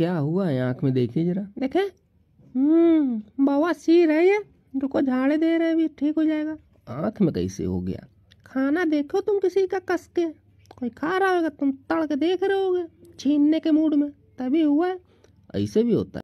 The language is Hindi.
क्या हुआ है आँख में देखिए जरा देखे हम्म, बवा सिर है ये रुको झाड़े दे रहे अभी ठीक हो जाएगा आँख में कैसे हो गया खाना देखो तुम किसी का कस के कोई खा रहा होगा तुम तड़ के देख रहे होगे छीनने के मूड में तभी हुआ है ऐसे भी होता है